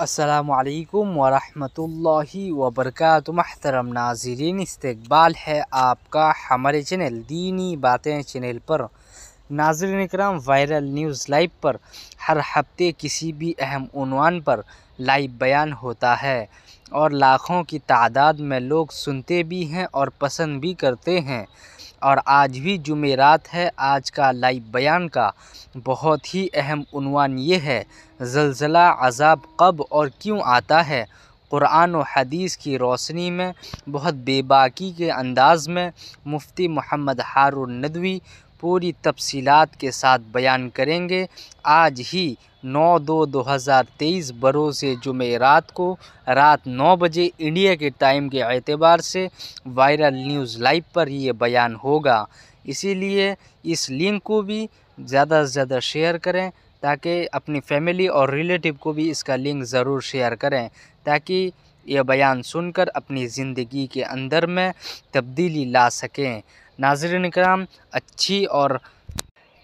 असलकम वरहमतुल्लि वबरक महतरम नाजरीन इस्तबाल है आपका हमारे चैनल दीनी बातें चैनल पर नाजरन कराम वायरल न्यूज़ लाइव पर हर हफ्ते किसी भी अहम उनवान पर लाइव बयान होता है और लाखों की तादाद में लोग सुनते भी हैं और पसंद भी करते हैं और आज भी जुमेरात है आज का लाइव बयान का बहुत ही अहम उनवान ये है जलज़ला अजाब कब और क्यों आता है कुरान और हदीस की रोशनी में बहुत बेबाकी के अंदाज़ में मुफ्ती मोहम्मद हारून नदवी पूरी तफसीत के साथ बयान करेंगे आज ही नौ दो दो हज़ार तेईस बरोज़ जुमे रात को रात नौ बजे इंडिया के टाइम के अतबार से वायरल न्यूज़ लाइव पर ये बयान होगा इसीलिए इस लिंक को भी ज़्यादा से ज़्यादा शेयर करें ताकि अपनी फैमिली और रिलेटिव को भी इसका लिंक ज़रूर शेयर करें ताकि यह बयान सुनकर अपनी ज़िंदगी के अंदर में तब्दीली ला सकें नाजरन कराम अच्छी और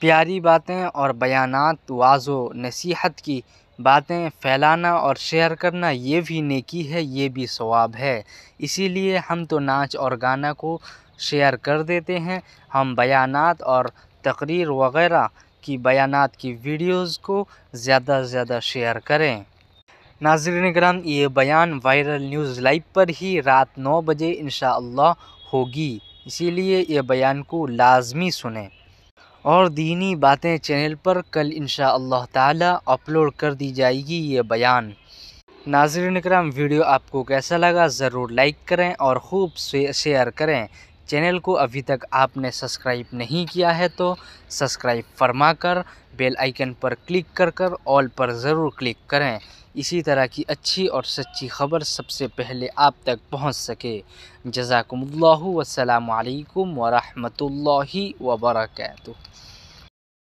प्यारी बातें और बयानात वाजो नसीहत की बातें फैलाना और शेयर करना ये भी नेकी है ये भी सवाब है इसीलिए हम तो नाच और गाना को शेयर कर देते हैं हम बयानात और तकरीर वगैरह की बयानात की वीडियोस को ज़्यादा से ज़्यादा शेयर करें नाजरन कराम ये बयान वायरल न्यूज़ लाइव पर ही रात नौ बजे इन होगी इसीलिए ये बयान को लाजमी सुने और दीनी बातें चैनल पर कल इन ताला अपलोड कर दी जाएगी ये बयान नाजरन कराम वीडियो आपको कैसा लगा ज़रूर लाइक करें और ख़ूब से शेयर करें चैनल को अभी तक आपने सब्सक्राइब नहीं किया है तो सब्सक्राइब फरमा कर बेल आइकन पर क्लिक कर कर ऑल पर ज़रूर क्लिक करें इसी तरह की अच्छी और सच्ची खबर सबसे पहले आप तक पहुंच सके जजाकम्ला वसलम वरहमल वर्का